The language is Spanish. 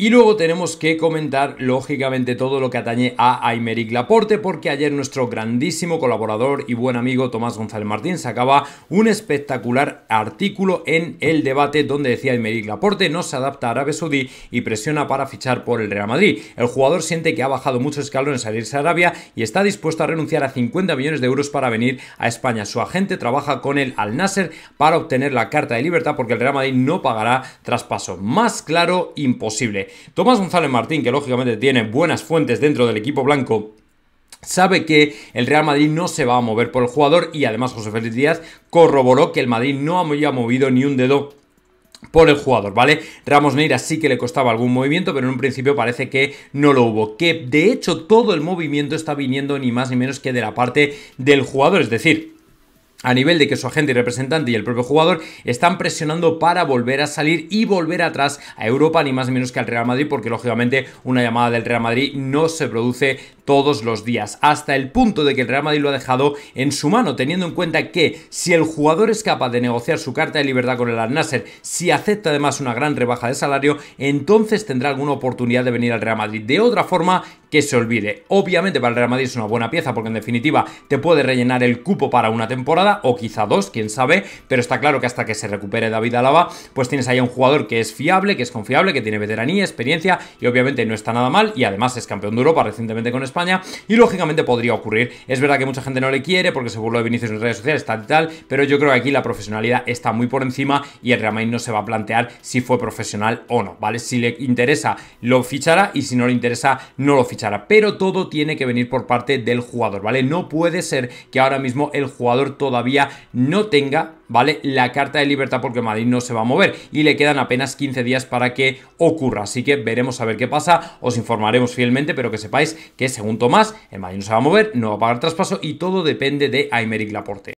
Y luego tenemos que comentar, lógicamente, todo lo que atañe a Aymeric Laporte, porque ayer nuestro grandísimo colaborador y buen amigo Tomás González Martín sacaba un espectacular artículo en El Debate donde decía Aymeric Laporte no se adapta a Arabia Saudí y presiona para fichar por el Real Madrid. El jugador siente que ha bajado mucho escalón en salirse a Arabia y está dispuesto a renunciar a 50 millones de euros para venir a España. Su agente trabaja con el Al Nasser para obtener la carta de libertad porque el Real Madrid no pagará traspaso. Más claro, imposible. Tomás González Martín, que lógicamente tiene buenas fuentes dentro del equipo blanco, sabe que el Real Madrid no se va a mover por el jugador y además José Félix Díaz corroboró que el Madrid no había movido ni un dedo por el jugador, ¿vale? Ramos Neira sí que le costaba algún movimiento, pero en un principio parece que no lo hubo. Que de hecho todo el movimiento está viniendo ni más ni menos que de la parte del jugador, es decir, a nivel de que su agente y representante y el propio jugador están presionando para volver a salir y volver atrás a Europa, ni más ni menos que al Real Madrid, porque lógicamente una llamada del Real Madrid no se produce todos los días, hasta el punto de que el Real Madrid lo ha dejado en su mano, teniendo en cuenta que si el jugador es capaz de negociar su carta de libertad con el Al-Nasser, si acepta además una gran rebaja de salario, entonces tendrá alguna oportunidad de venir al Real Madrid. De otra forma, que se olvide. Obviamente para el Real Madrid es una buena pieza porque en definitiva te puede rellenar el cupo para una temporada o quizá dos, quién sabe, pero está claro que hasta que se recupere David Alaba, pues tienes ahí a un jugador que es fiable, que es confiable, que tiene veteranía, experiencia y obviamente no está nada mal y además es campeón de Europa recientemente con España y lógicamente podría ocurrir. Es verdad que mucha gente no le quiere porque se lo de Vinicius en redes sociales, tal y tal, pero yo creo que aquí la profesionalidad está muy por encima y el Real Madrid no se va a plantear si fue profesional o no, ¿vale? Si le interesa lo fichará y si no le interesa no lo fichará pero todo tiene que venir por parte del jugador, ¿vale? No puede ser que ahora mismo el jugador todavía no tenga ¿vale? La carta de libertad porque Madrid no se va a mover y le quedan apenas 15 días para que ocurra. Así que veremos a ver qué pasa, os informaremos fielmente, pero que sepáis que según Tomás, el Madrid no se va a mover, no va a pagar traspaso y todo depende de Aymeric Laporte.